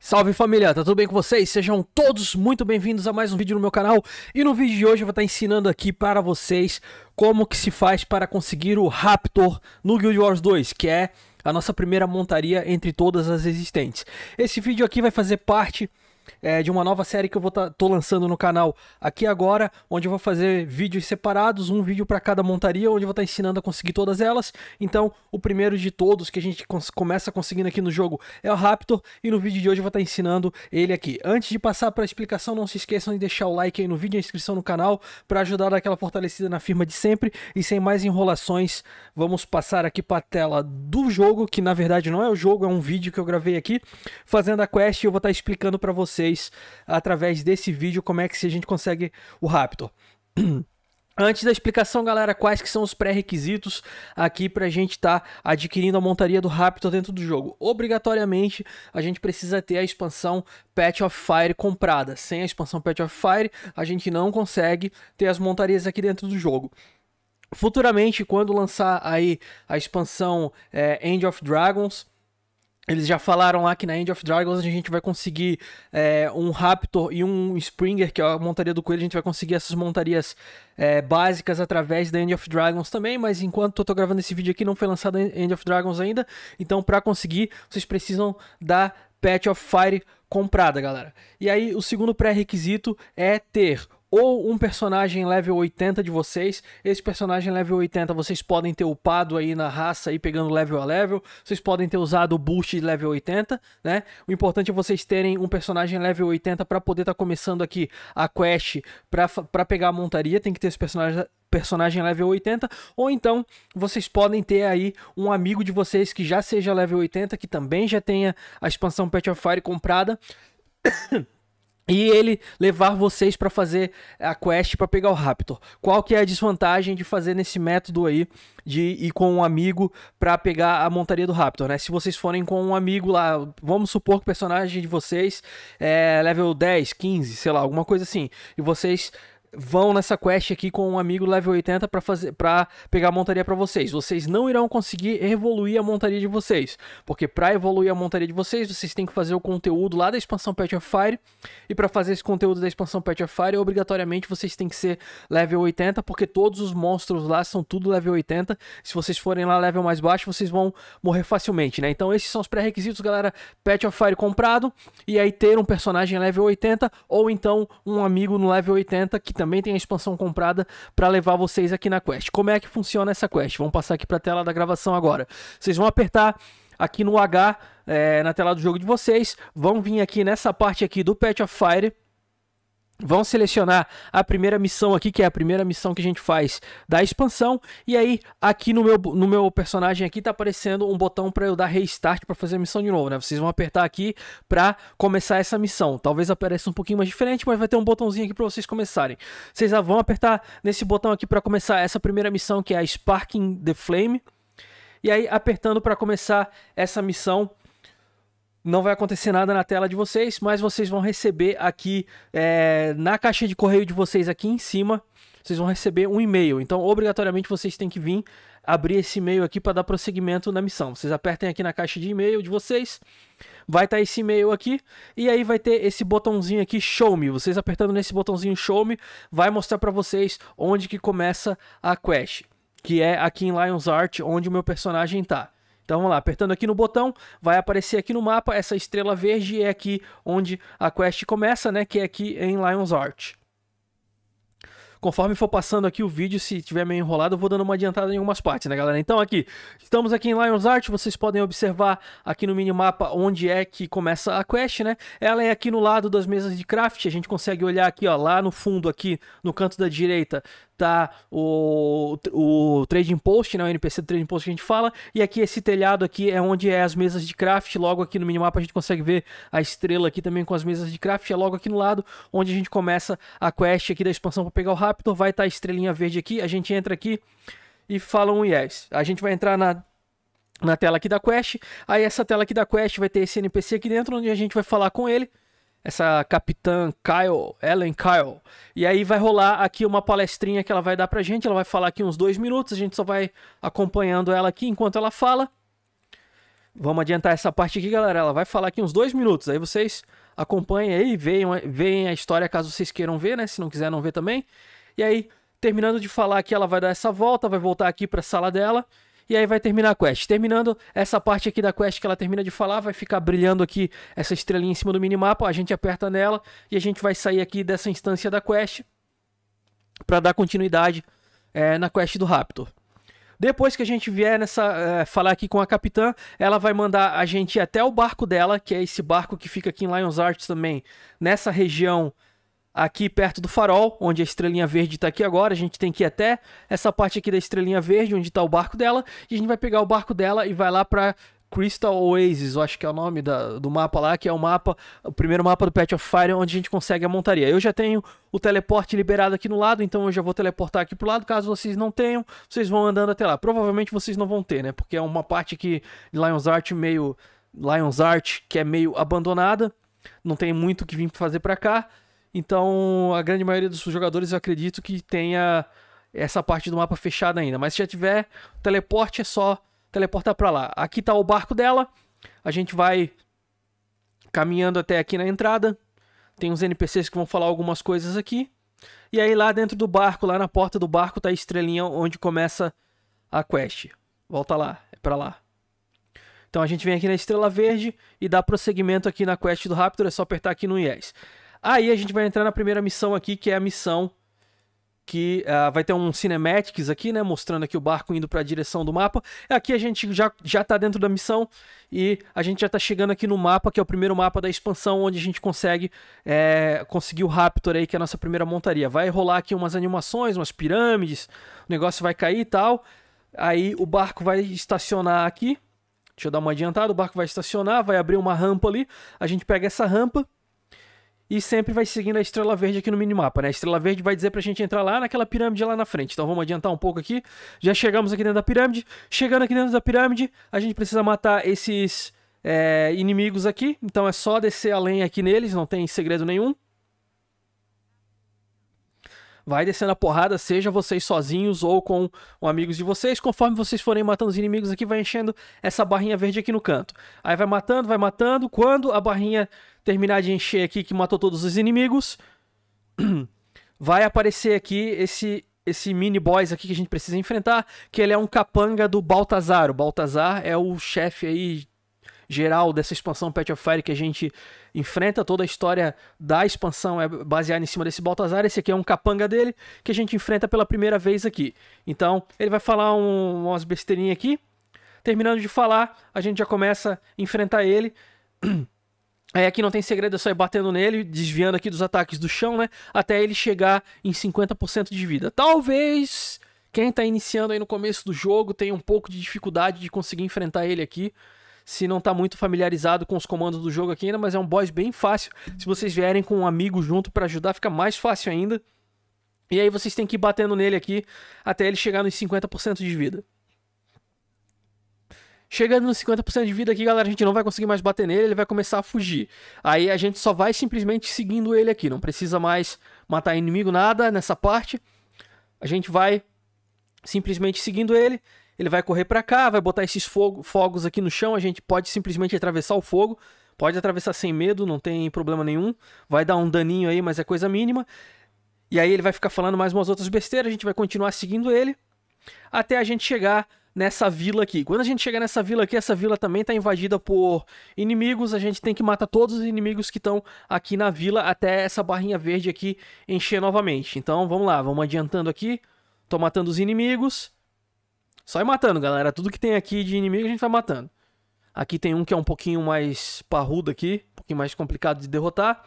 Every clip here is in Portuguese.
Salve família, tá tudo bem com vocês? Sejam todos muito bem-vindos a mais um vídeo no meu canal E no vídeo de hoje eu vou estar tá ensinando aqui para vocês como que se faz para conseguir o Raptor no Guild Wars 2 Que é a nossa primeira montaria entre todas as existentes Esse vídeo aqui vai fazer parte é, de uma nova série que eu vou tá, tô lançando no canal aqui agora, onde eu vou fazer vídeos separados, um vídeo para cada montaria, onde eu vou estar tá ensinando a conseguir todas elas. Então, o primeiro de todos que a gente começa conseguindo aqui no jogo é o Raptor, e no vídeo de hoje eu vou estar tá ensinando ele aqui. Antes de passar para a explicação, não se esqueçam de deixar o like aí no vídeo e a inscrição no canal para ajudar aquela fortalecida na firma de sempre. E sem mais enrolações, vamos passar aqui para a tela do jogo, que na verdade não é o jogo, é um vídeo que eu gravei aqui, fazendo a quest e eu vou estar tá explicando para vocês vocês através desse vídeo como é que a gente consegue o Raptor. Antes da explicação, galera, quais que são os pré-requisitos aqui para a gente estar tá adquirindo a montaria do Raptor dentro do jogo? Obrigatoriamente, a gente precisa ter a expansão Patch of Fire comprada. Sem a expansão Patch of Fire, a gente não consegue ter as montarias aqui dentro do jogo. Futuramente, quando lançar aí a expansão é, End of Dragons, eles já falaram lá que na End of Dragons a gente vai conseguir é, um Raptor e um Springer, que é a montaria do coelho. A gente vai conseguir essas montarias é, básicas através da End of Dragons também. Mas enquanto eu tô gravando esse vídeo aqui, não foi lançado End of Dragons ainda. Então, para conseguir, vocês precisam da Patch of Fire comprada, galera. E aí, o segundo pré-requisito é ter ou um personagem level 80 de vocês. Esse personagem level 80 vocês podem ter upado aí na raça e pegando level a level. Vocês podem ter usado o boost de level 80, né? O importante é vocês terem um personagem level 80 para poder estar tá começando aqui a quest para pegar a montaria. Tem que ter esse personagem personagem level 80, ou então vocês podem ter aí um amigo de vocês que já seja level 80, que também já tenha a expansão Pet of Fire comprada. e ele levar vocês para fazer a quest para pegar o Raptor. Qual que é a desvantagem de fazer nesse método aí de ir com um amigo para pegar a montaria do Raptor, né? Se vocês forem com um amigo lá, vamos supor que o personagem de vocês é level 10, 15, sei lá, alguma coisa assim, e vocês vão nessa quest aqui com um amigo level 80 para fazer para pegar a montaria para vocês. Vocês não irão conseguir evoluir a montaria de vocês, porque para evoluir a montaria de vocês, vocês têm que fazer o conteúdo lá da expansão Patch of Fire, e para fazer esse conteúdo da expansão Patch of Fire, obrigatoriamente vocês têm que ser level 80, porque todos os monstros lá são tudo level 80. Se vocês forem lá level mais baixo, vocês vão morrer facilmente, né? Então esses são os pré-requisitos, galera. Patch of Fire comprado e aí ter um personagem level 80 ou então um amigo no level 80 que também tem a expansão comprada para levar vocês aqui na quest. Como é que funciona essa quest? Vamos passar aqui para a tela da gravação agora. Vocês vão apertar aqui no H é, na tela do jogo de vocês, vão vir aqui nessa parte aqui do Patch of Fire, Vamos selecionar a primeira missão aqui, que é a primeira missão que a gente faz da expansão. E aí, aqui no meu, no meu personagem aqui, tá aparecendo um botão para eu dar restart para fazer a missão de novo, né? Vocês vão apertar aqui para começar essa missão. Talvez apareça um pouquinho mais diferente, mas vai ter um botãozinho aqui para vocês começarem. Vocês vão apertar nesse botão aqui para começar essa primeira missão, que é a Sparking the Flame. E aí, apertando para começar essa missão, não vai acontecer nada na tela de vocês, mas vocês vão receber aqui é, na caixa de correio de vocês aqui em cima, vocês vão receber um e-mail. Então, obrigatoriamente, vocês têm que vir abrir esse e-mail aqui para dar prosseguimento na missão. Vocês apertem aqui na caixa de e-mail de vocês, vai estar tá esse e-mail aqui e aí vai ter esse botãozinho aqui Show Me. Vocês apertando nesse botãozinho Show Me, vai mostrar para vocês onde que começa a quest, que é aqui em Lion's Art, onde o meu personagem está. Então vamos lá, apertando aqui no botão, vai aparecer aqui no mapa, essa estrela verde é aqui onde a quest começa, né, que é aqui em Lion's Art. Conforme for passando aqui o vídeo, se tiver meio enrolado, eu vou dando uma adiantada em algumas partes, né, galera? Então aqui, estamos aqui em Lion's Art, vocês podem observar aqui no minimapa onde é que começa a quest, né? Ela é aqui no lado das mesas de craft, a gente consegue olhar aqui, ó, lá no fundo aqui, no canto da direita, tá o, o trading post, né, o NPC do trading post que a gente fala, e aqui esse telhado aqui é onde é as mesas de craft, logo aqui no minimapa a gente consegue ver a estrela aqui também com as mesas de craft, é logo aqui no lado onde a gente começa a quest aqui da expansão para pegar o Raptor, vai estar tá a estrelinha verde aqui, a gente entra aqui e fala um yes. A gente vai entrar na na tela aqui da quest, aí essa tela aqui da quest vai ter esse NPC aqui dentro onde a gente vai falar com ele essa capitã Kyle, Ellen Kyle. E aí vai rolar aqui uma palestrinha que ela vai dar pra gente. Ela vai falar aqui uns dois minutos, a gente só vai acompanhando ela aqui enquanto ela fala. Vamos adiantar essa parte aqui, galera. Ela vai falar aqui uns dois minutos. Aí vocês acompanhem aí, vejam, vejam a história caso vocês queiram ver, né? Se não quiser, não ver também. E aí, terminando de falar aqui, ela vai dar essa volta, vai voltar aqui pra sala dela e aí vai terminar a quest. Terminando essa parte aqui da quest que ela termina de falar, vai ficar brilhando aqui essa estrelinha em cima do minimapa, a gente aperta nela e a gente vai sair aqui dessa instância da quest para dar continuidade é, na quest do Raptor. Depois que a gente vier nessa é, falar aqui com a capitã, ela vai mandar a gente até o barco dela, que é esse barco que fica aqui em Lions Arts também, nessa região aqui perto do farol, onde a estrelinha verde está aqui agora. A gente tem que ir até essa parte aqui da estrelinha verde, onde está o barco dela. E a gente vai pegar o barco dela e vai lá para Crystal Oasis, eu acho que é o nome da, do mapa lá, que é o mapa, o primeiro mapa do Patch of Fire, onde a gente consegue a montaria. Eu já tenho o teleporte liberado aqui no lado, então eu já vou teleportar aqui pro lado. Caso vocês não tenham, vocês vão andando até lá. Provavelmente vocês não vão ter, né? Porque é uma parte que Lion's Art meio. Lion's Art que é meio abandonada. Não tem muito o que vir fazer para cá. Então, a grande maioria dos jogadores eu acredito que tenha essa parte do mapa fechada ainda. Mas se já tiver teleporte, é só teleportar para lá. Aqui tá o barco dela. A gente vai caminhando até aqui na entrada. Tem uns NPCs que vão falar algumas coisas aqui. E aí lá dentro do barco, lá na porta do barco, tá a estrelinha onde começa a quest. Volta lá, é para lá. Então a gente vem aqui na estrela verde e dá prosseguimento aqui na quest do Raptor, é só apertar aqui no Yes. Aí a gente vai entrar na primeira missão aqui, que é a missão que uh, vai ter um cinematics aqui, né, mostrando aqui o barco indo para a direção do mapa. Aqui a gente já já tá dentro da missão e a gente já tá chegando aqui no mapa, que é o primeiro mapa da expansão, onde a gente consegue é, conseguir o Raptor aí, que é a nossa primeira montaria. Vai rolar aqui umas animações, umas pirâmides, o negócio vai cair e tal. Aí o barco vai estacionar aqui. Deixa eu dar uma adiantada, o barco vai estacionar, vai abrir uma rampa ali. A gente pega essa rampa e sempre vai seguindo a estrela verde aqui no minimapa, né? A estrela verde vai dizer pra gente entrar lá naquela pirâmide lá na frente. Então vamos adiantar um pouco aqui. Já chegamos aqui dentro da pirâmide. Chegando aqui dentro da pirâmide, a gente precisa matar esses é, inimigos aqui. Então é só descer além aqui neles, não tem segredo nenhum vai descendo a porrada, seja vocês sozinhos ou com amigos de vocês. Conforme vocês forem matando os inimigos aqui, vai enchendo essa barrinha verde aqui no canto. Aí vai matando, vai matando. Quando a barrinha terminar de encher aqui, que matou todos os inimigos, vai aparecer aqui esse esse mini boss aqui que a gente precisa enfrentar, que ele é um capanga do Baltazar. O Baltazar é o chefe aí geral dessa expansão Patch of Fire que a gente enfrenta. Toda a história da expansão é baseada em cima desse Baltazar. Esse aqui é um capanga dele que a gente enfrenta pela primeira vez aqui. Então, ele vai falar um, umas besteirinhas aqui. Terminando de falar, a gente já começa a enfrentar ele. É, aqui não tem segredo, é só ir batendo nele, desviando aqui dos ataques do chão, né? Até ele chegar em 50% de vida. Talvez quem tá iniciando aí no começo do jogo tenha um pouco de dificuldade de conseguir enfrentar ele aqui se não está muito familiarizado com os comandos do jogo aqui ainda, mas é um boss bem fácil. Se vocês vierem com um amigo junto para ajudar, fica mais fácil ainda. E aí vocês têm que ir batendo nele aqui até ele chegar nos 50% de vida. Chegando nos 50% de vida aqui, galera, a gente não vai conseguir mais bater nele, ele vai começar a fugir. Aí a gente só vai simplesmente seguindo ele aqui, não precisa mais matar inimigo nada nessa parte. A gente vai simplesmente seguindo ele ele vai correr para cá, vai botar esses fogo, fogos aqui no chão, a gente pode simplesmente atravessar o fogo, pode atravessar sem medo, não tem problema nenhum, vai dar um daninho aí, mas é coisa mínima. E aí ele vai ficar falando mais umas outras besteiras, a gente vai continuar seguindo ele até a gente chegar nessa vila aqui. Quando a gente chegar nessa vila aqui, essa vila também está invadida por inimigos, a gente tem que matar todos os inimigos que estão aqui na vila até essa barrinha verde aqui encher novamente. Então vamos lá, vamos adiantando aqui. Tô matando os inimigos. Só Sai matando, galera. Tudo que tem aqui de inimigo a gente vai matando. Aqui tem um que é um pouquinho mais parrudo aqui. Um pouquinho mais complicado de derrotar.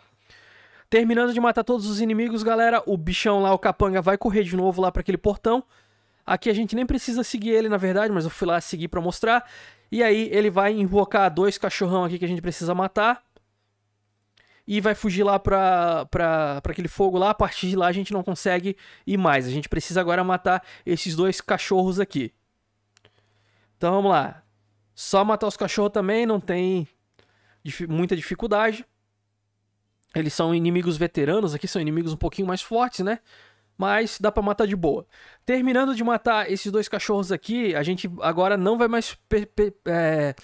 Terminando de matar todos os inimigos, galera, o bichão lá, o capanga, vai correr de novo lá para aquele portão. Aqui a gente nem precisa seguir ele, na verdade, mas eu fui lá seguir para mostrar. E aí ele vai invocar dois cachorrão aqui que a gente precisa matar. E vai fugir lá pra, pra, pra aquele fogo lá. A partir de lá a gente não consegue ir mais. A gente precisa agora matar esses dois cachorros aqui. Então vamos lá. Só matar os cachorros também não tem dif muita dificuldade. Eles são inimigos veteranos, aqui são inimigos um pouquinho mais fortes, né? Mas dá para matar de boa. Terminando de matar esses dois cachorros aqui, a gente agora não vai mais. É,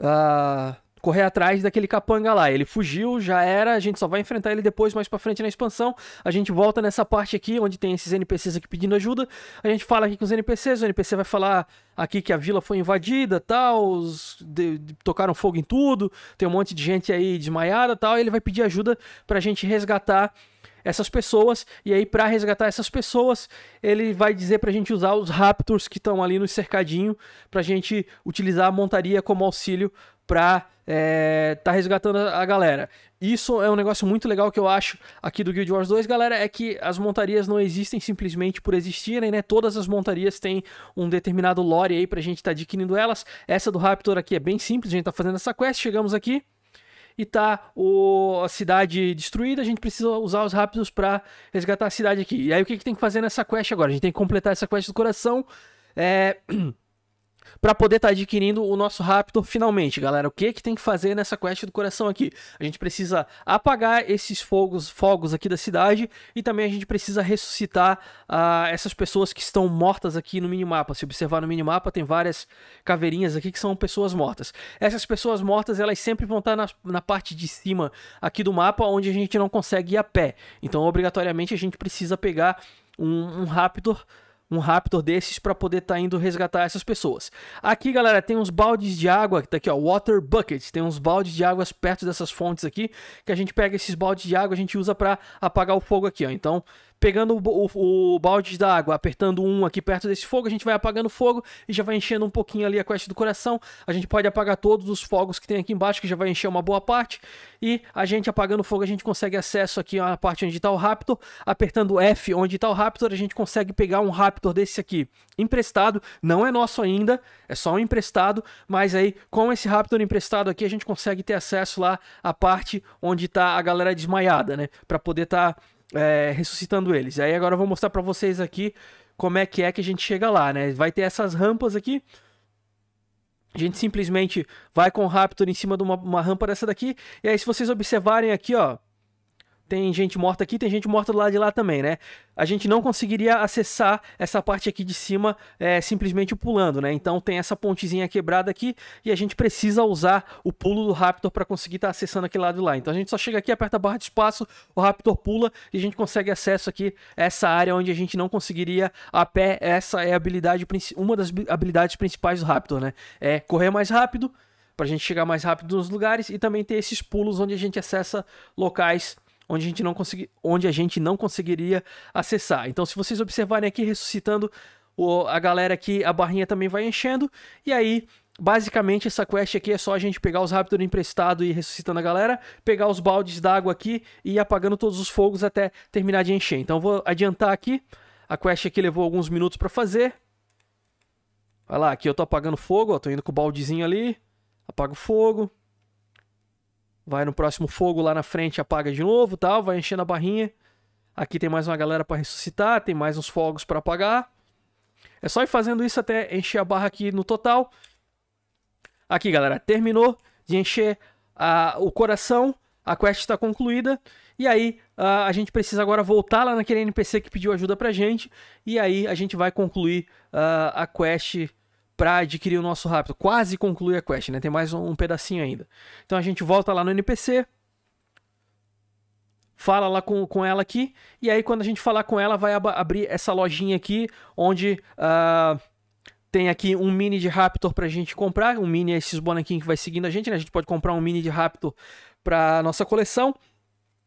ah, correr atrás daquele capanga lá. Ele fugiu, já era, a gente só vai enfrentar ele depois, mais pra frente na expansão. A gente volta nessa parte aqui, onde tem esses NPCs aqui pedindo ajuda. A gente fala aqui com os NPCs, o NPC vai falar aqui que a vila foi invadida, tal, os de, de, tocaram fogo em tudo, tem um monte de gente aí desmaiada, tal, e ele vai pedir ajuda pra gente resgatar essas pessoas e aí para resgatar essas pessoas, ele vai dizer pra gente usar os raptors que estão ali no cercadinho pra gente utilizar a montaria como auxílio pra é, tá resgatando a galera. Isso é um negócio muito legal que eu acho aqui do Guild Wars 2, galera, é que as montarias não existem simplesmente por existirem, né? Todas as montarias têm um determinado lore aí pra gente tá adquirindo elas. Essa do Raptor aqui é bem simples, a gente tá fazendo essa quest, chegamos aqui e tá o, a cidade destruída, a gente precisa usar os raptors para resgatar a cidade aqui. E aí o que, que tem que fazer nessa quest agora? A gente tem que completar essa quest do coração, é... para poder estar tá adquirindo o nosso Raptor finalmente, galera. O que que tem que fazer nessa quest do coração aqui? A gente precisa apagar esses fogos, fogos aqui da cidade e também a gente precisa ressuscitar uh, essas pessoas que estão mortas aqui no minimapa. Se observar no minimapa, tem várias caveirinhas aqui que são pessoas mortas. Essas pessoas mortas, elas sempre vão estar tá na, na parte de cima aqui do mapa, onde a gente não consegue ir a pé. Então, obrigatoriamente, a gente precisa pegar um, um Raptor um Raptor desses para poder estar tá indo resgatar essas pessoas. Aqui, galera, tem uns baldes de água, que tá aqui, ó, water buckets. Tem uns baldes de água perto dessas fontes aqui, que a gente pega esses baldes de água, a gente usa para apagar o fogo aqui, ó. Então, pegando o, o, o balde d'água, apertando um aqui perto desse fogo, a gente vai apagando fogo e já vai enchendo um pouquinho ali a quest do coração. A gente pode apagar todos os fogos que tem aqui embaixo, que já vai encher uma boa parte. E a gente apagando fogo, a gente consegue acesso aqui à parte onde está o Raptor. Apertando F onde está o Raptor, a gente consegue pegar um Raptor desse aqui emprestado. Não é nosso ainda, é só um emprestado, mas aí com esse Raptor emprestado aqui, a gente consegue ter acesso lá à parte onde está a galera desmaiada, né? Para poder estar tá é, ressuscitando eles. Aí agora eu vou mostrar para vocês aqui como é que é que a gente chega lá, né? Vai ter essas rampas aqui. A gente simplesmente vai com o Raptor em cima de uma, uma rampa dessa daqui. E aí, se vocês observarem aqui, ó, tem gente morta aqui, tem gente morta do lado de lá também, né? A gente não conseguiria acessar essa parte aqui de cima é, simplesmente pulando, né? Então tem essa pontezinha quebrada aqui e a gente precisa usar o pulo do Raptor para conseguir estar tá acessando aquele lado de lá. Então a gente só chega aqui, aperta a barra de espaço, o Raptor pula e a gente consegue acesso aqui a essa área onde a gente não conseguiria a pé. Essa é a habilidade, uma das habilidades principais do Raptor, né? É correr mais rápido, para a gente chegar mais rápido nos lugares e também ter esses pulos onde a gente acessa locais onde a gente não, consegui, onde a gente não conseguiria acessar. Então, se vocês observarem aqui, ressuscitando o, a galera aqui, a barrinha também vai enchendo, e aí basicamente essa quest aqui é só a gente pegar os Raptor emprestado e ir ressuscitando a galera, pegar os baldes d'água aqui e ir apagando todos os fogos até terminar de encher. Então vou adiantar aqui, a quest aqui levou alguns minutos para fazer. Vai lá, aqui eu tô apagando fogo, ó, tô indo com o baldezinho ali, apago fogo. Vai no próximo fogo lá na frente, apaga de novo, tal, vai enchendo a barrinha. Aqui tem mais uma galera para ressuscitar, tem mais uns fogos para apagar. É só ir fazendo isso até encher a barra aqui no total. Aqui, galera, terminou de encher uh, o coração, a quest está concluída. E aí, uh, a gente precisa agora voltar lá naquele NPC que pediu ajuda pra gente. E aí, a gente vai concluir uh, a quest para adquirir o nosso rápido. Quase conclui a quest, né? Tem mais um pedacinho ainda. Então a gente volta lá no NPC, fala lá com, com ela aqui, e aí quando a gente falar com ela, vai ab abrir essa lojinha aqui, onde uh, tem aqui um mini de Raptor pra gente comprar, um mini é esses bonequinhos que vai seguindo a gente, né? A gente pode comprar um mini de Raptor pra nossa coleção,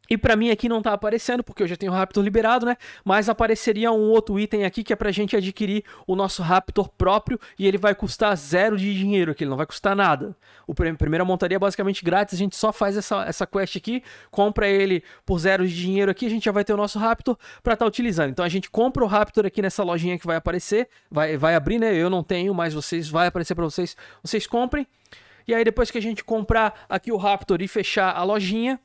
e para mim aqui não tá aparecendo, porque eu já tenho o Raptor liberado, né? Mas apareceria um outro item aqui que é pra gente adquirir o nosso Raptor próprio e ele vai custar zero de dinheiro aqui, ele não vai custar nada. O primeira montaria é basicamente grátis, a gente só faz essa, essa quest aqui, compra ele por zero de dinheiro aqui, a gente já vai ter o nosso Raptor pra estar tá utilizando. Então a gente compra o Raptor aqui nessa lojinha que vai aparecer, vai, vai abrir, né? Eu não tenho, mas vocês, vai aparecer pra vocês, vocês comprem. E aí depois que a gente comprar aqui o Raptor e fechar a lojinha...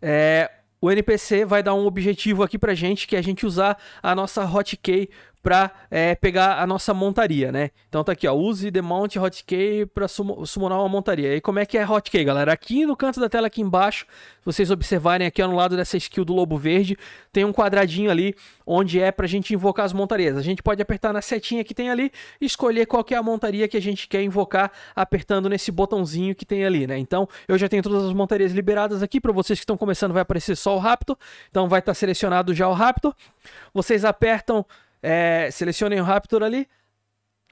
É, o NPC vai dar um objetivo aqui pra gente, que é a gente usar a nossa hotkey para é, pegar a nossa montaria, né? Então tá aqui, ó, use the mount hotkey para sum summonar uma montaria. E como é que é hotkey, galera? Aqui no canto da tela, aqui embaixo, vocês observarem aqui ó, no lado dessa skill do lobo verde, tem um quadradinho ali onde é pra gente invocar as montarias. A gente pode apertar na setinha que tem ali e escolher qual que é a montaria que a gente quer invocar apertando nesse botãozinho que tem ali, né? Então, eu já tenho todas as montarias liberadas aqui, para vocês que estão começando vai aparecer só o Raptor, então vai estar tá selecionado já o Raptor. Vocês apertam é, selecionem o Raptor ali,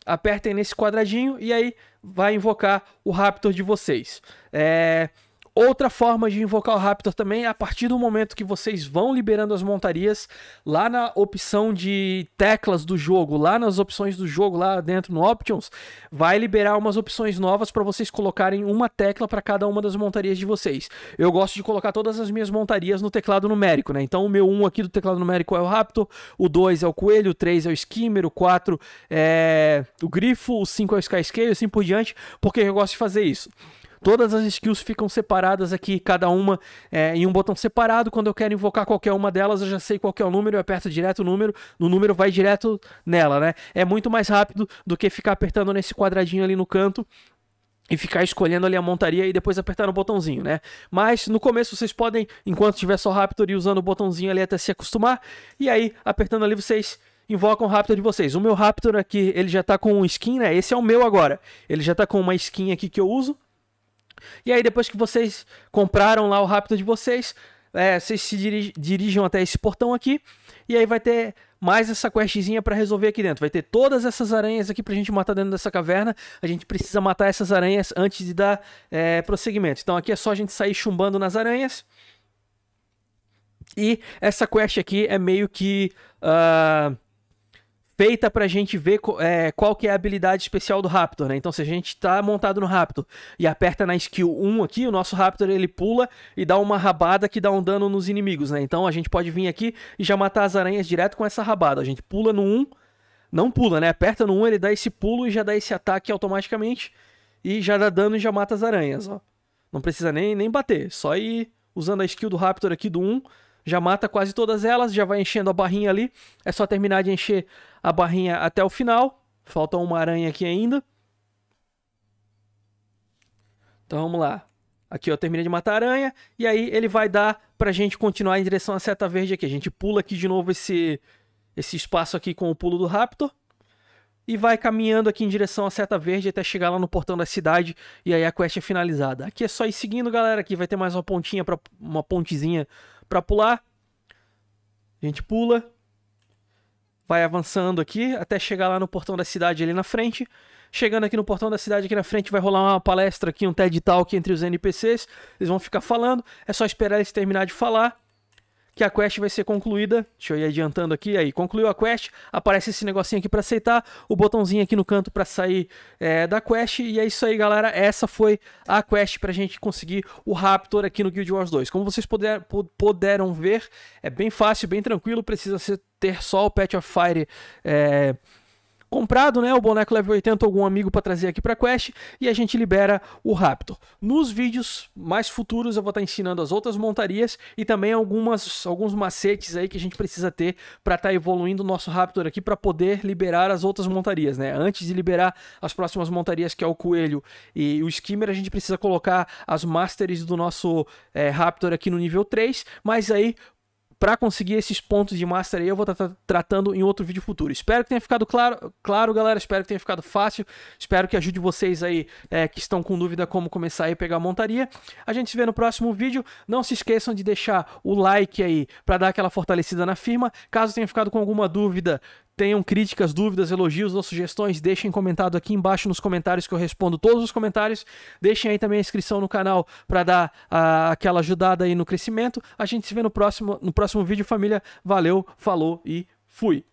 apertem nesse quadradinho e aí vai invocar o Raptor de vocês. É, Outra forma de invocar o Raptor também é a partir do momento que vocês vão liberando as montarias, lá na opção de teclas do jogo, lá nas opções do jogo, lá dentro no Options, vai liberar umas opções novas para vocês colocarem uma tecla para cada uma das montarias de vocês. Eu gosto de colocar todas as minhas montarias no teclado numérico, né? Então o meu 1 aqui do teclado numérico é o Raptor, o 2 é o Coelho, o 3 é o Skimmer, o 4 é o Grifo, o 5 é o Skyscale, assim por diante, porque eu gosto de fazer isso. Todas as skills ficam separadas aqui, cada uma é, em um botão separado. Quando eu quero invocar qualquer uma delas, eu já sei qual é o número, eu aperto direto o número, no número vai direto nela, né? É muito mais rápido do que ficar apertando nesse quadradinho ali no canto e ficar escolhendo ali a montaria e depois apertar no botãozinho, né? Mas no começo vocês podem, enquanto tiver só Raptor, ir usando o botãozinho ali até se acostumar. E aí, apertando ali, vocês invocam o Raptor de vocês. O meu Raptor aqui, ele já tá com um skin, né? Esse é o meu agora. Ele já tá com uma skin aqui que eu uso. E aí, depois que vocês compraram lá o rápido de vocês, é, vocês se dirige, dirigem até esse portão aqui. E aí vai ter mais essa questzinha para resolver aqui dentro. Vai ter todas essas aranhas aqui pra gente matar dentro dessa caverna. A gente precisa matar essas aranhas antes de dar é, prosseguimento. Então aqui é só a gente sair chumbando nas aranhas. E essa quest aqui é meio que... Uh, feita pra gente ver é, qual que é a habilidade especial do Raptor, né? Então se a gente tá montado no Raptor e aperta na skill 1 aqui, o nosso Raptor ele pula e dá uma rabada que dá um dano nos inimigos, né? Então a gente pode vir aqui e já matar as aranhas direto com essa rabada. A gente pula no 1, não pula, né? Aperta no 1, ele dá esse pulo e já dá esse ataque automaticamente e já dá dano e já mata as aranhas, ó. Não precisa nem, nem bater, só ir usando a skill do Raptor aqui do 1 já mata quase todas elas, já vai enchendo a barrinha ali. É só terminar de encher a barrinha até o final. Falta uma aranha aqui ainda. Então vamos lá. Aqui eu terminei de matar a aranha. E aí ele vai dar pra gente continuar em direção à seta verde aqui. A gente pula aqui de novo esse, esse espaço aqui com o pulo do Raptor. E vai caminhando aqui em direção à seta verde até chegar lá no portão da cidade. E aí a quest é finalizada. Aqui é só ir seguindo, galera. Aqui vai ter mais uma pontinha, pra, uma pontezinha para pular. A gente pula, vai avançando aqui até chegar lá no portão da cidade ali na frente. Chegando aqui no portão da cidade aqui na frente, vai rolar uma palestra aqui, um TED Talk entre os NPCs. Eles vão ficar falando, é só esperar eles terminar de falar que a quest vai ser concluída. Deixa eu ir adiantando aqui. Aí, concluiu a quest, aparece esse negocinho aqui para aceitar, o botãozinho aqui no canto para sair é, da quest. E é isso aí, galera. Essa foi a quest pra gente conseguir o Raptor aqui no Guild Wars 2. Como vocês puder, puderam ver, é bem fácil, bem tranquilo. Precisa ser, ter só o Patch of Fire... É, comprado, né, o boneco level 80 algum amigo para trazer aqui para Quest e a gente libera o Raptor. Nos vídeos mais futuros eu vou estar tá ensinando as outras montarias e também algumas alguns macetes aí que a gente precisa ter para estar tá evoluindo o nosso Raptor aqui para poder liberar as outras montarias, né? Antes de liberar as próximas montarias que é o coelho e o skimmer, a gente precisa colocar as masteries do nosso é, Raptor aqui no nível 3, mas aí para conseguir esses pontos de master aí, eu vou estar tá tratando em outro vídeo futuro. Espero que tenha ficado claro, claro, galera. Espero que tenha ficado fácil. Espero que ajude vocês aí é, que estão com dúvida como começar a pegar a montaria. A gente se vê no próximo vídeo. Não se esqueçam de deixar o like aí para dar aquela fortalecida na firma. Caso tenha ficado com alguma dúvida, Tenham críticas, dúvidas, elogios ou sugestões, deixem comentado aqui embaixo nos comentários que eu respondo todos os comentários. Deixem aí também a inscrição no canal para dar uh, aquela ajudada aí no crescimento. A gente se vê no próximo, no próximo vídeo, família. Valeu, falou e fui!